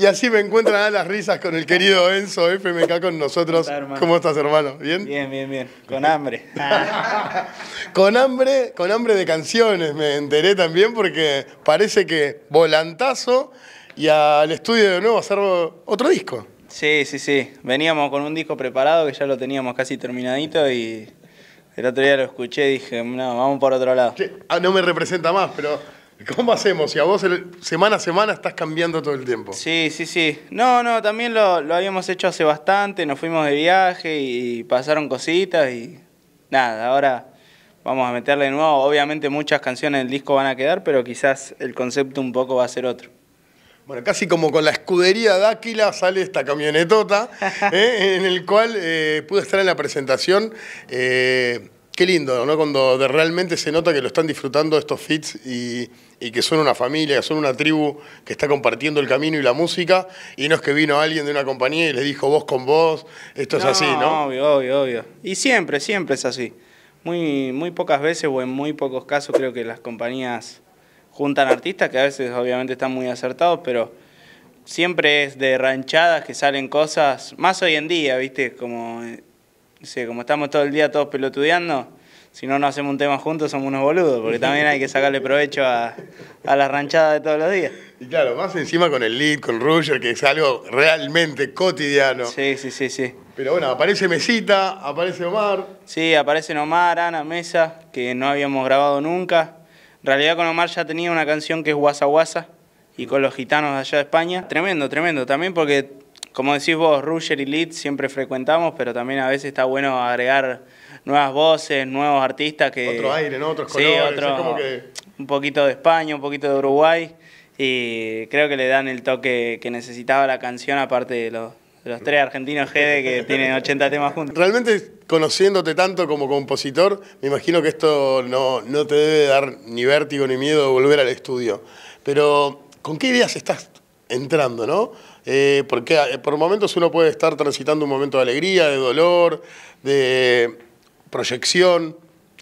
Y así me encuentran a las risas con el querido Enzo FMK con nosotros. ¿Cómo, estás, hermano? ¿Bien? Bien, bien, bien. Con hambre. con hambre, con hambre de canciones, me enteré también porque parece que volantazo y al estudio de nuevo hacer otro disco. Sí, sí, sí. Veníamos con un disco preparado que ya lo teníamos casi terminadito y el otro día lo escuché y dije, no, vamos por otro lado. Ah, no me representa más, pero ¿Cómo hacemos? Si a vos semana a semana estás cambiando todo el tiempo. Sí, sí, sí. No, no, también lo, habíamos hecho hace bastante, nos fuimos de viaje y pasaron cositas y nada, ahora vamos a meterle de nuevo. Obviamente muchas canciones del disco van a quedar, pero quizás el concepto un poco va a ser otro. Bueno, casi como con la escudería de Áquila sale esta camionetota, ¿eh? en el cual eh, pude estar en la presentación. Eh, qué lindo, ¿no? Cuando realmente se nota que lo están disfrutando estos fits y, que son una familia, que son una tribu que está compartiendo el camino y la música, y no es que vino alguien de una compañía y les dijo vos con vos, esto es así, ¿no? Obvio, obvio, obvio. Y siempre, siempre es así. Muy, muy pocas veces o en muy pocos casos creo que las compañías juntan artistas que a veces obviamente están muy acertados, pero siempre es de ranchadas que salen cosas, más hoy en día, ¿viste? Como eh, Sí, como estamos todo el día todos pelotudeando, si no nos hacemos un tema juntos somos unos boludos, porque también hay que sacarle provecho a, a la ranchada de todos los días. Y claro, más encima con el lead, con Roger, que es algo realmente cotidiano. Sí, sí, sí, sí. Pero bueno, aparece Mesita, aparece Omar. Sí, aparecen Omar, Ana, Mesa, que no habíamos grabado nunca. En realidad con Omar ya tenía una canción que es Guasa Guasa y con los gitanos allá de España. Tremendo, tremendo. También porque como decís vos, Ruger y Lead siempre frecuentamos, pero también a veces está bueno agregar nuevas voces, nuevos artistas que... Otro aire, ¿no? Otros Otro, Un poquito de España, un poquito de Uruguay. Y creo que le dan el toque que necesitaba la canción, aparte de los, tres argentinos Gede que tienen 80 temas juntos. Realmente, conociéndote tanto como compositor, me imagino que esto no, no te debe dar ni vértigo ni miedo de volver al estudio. Pero, ¿con qué ideas estás entrando, no? Eh, porque eh, por momentos uno puede estar transitando un momento de alegría, de dolor, de proyección.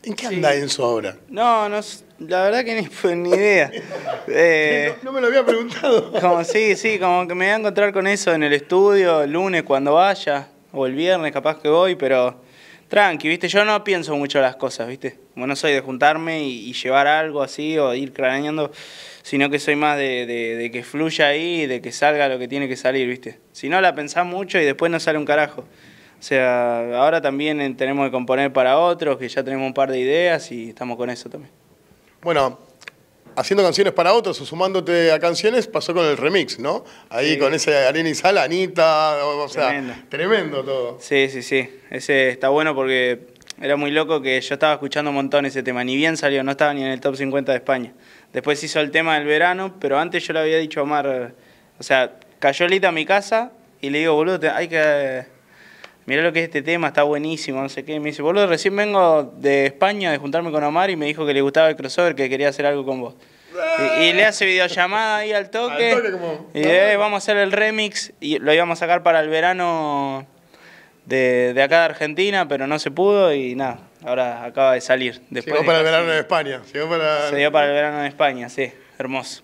¿En qué anda en Enzo ahora? No, no, la verdad que ni, pues, idea. Eh, no, me lo había preguntado. Como sí, sí, como que me voy a encontrar con eso en el estudio el lunes cuando vaya, o el viernes capaz que voy, pero Tranqui, viste, yo no pienso mucho las cosas, viste. Bueno, no soy de juntarme y, llevar algo así o ir craneando, sino que soy más de, que fluya ahí, de que salga lo que tiene que salir, viste. Si no, la pensás mucho y después no sale un carajo. O sea, ahora también tenemos que componer para otros, que ya tenemos un par de ideas y estamos con eso también. Bueno, haciendo canciones para otros o sumándote a canciones, pasó con el remix, ¿no? Ahí con ese arena y salanita. o sea, tremendo. todo. Sí, sí, sí. Ese está bueno porque era muy loco que yo estaba escuchando un montón ese tema. Ni bien salió, no estaba ni en el top 50 de España. Después hizo el tema del verano, pero antes yo le había dicho a Omar, o sea, cayó Lita a mi casa y le digo, boludo, hay que mirá lo que es este tema, está buenísimo, no sé qué. Me dice, boludo, recién vengo de España de juntarme con Omar y me dijo que le gustaba el crossover, que quería hacer algo con vos. Y, le hace videollamada ahí al toque. Al toque como, y eh, vamos a hacer el remix y lo íbamos a sacar para el verano de, acá de Argentina, pero no se pudo y nada, ahora acaba de salir. Después para el verano de España. Se dio para el verano de España, sí, hermoso.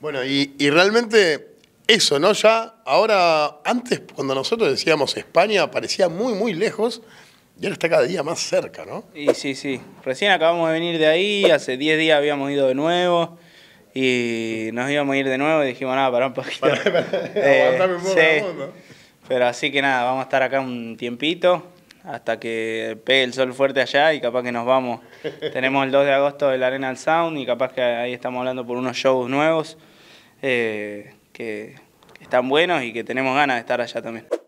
Bueno, y, y realmente eso, ¿no? Ya, ahora, antes cuando nosotros decíamos España parecía muy, muy lejos y ahora está cada día más cerca, ¿no? Sí, sí, sí. Recién acabamos de venir de ahí, hace 10 días habíamos ido de nuevo y nos íbamos a ir de nuevo y dijimos, nada, para un poquito. Eh, un poco Pero así que nada, vamos a estar acá un tiempito hasta que pegue el sol fuerte allá y capaz que nos vamos. Tenemos el 2 de agosto el Arena al Sound y capaz que ahí estamos hablando por unos shows nuevos. Eh, que están buenos y que tenemos ganas de estar allá también.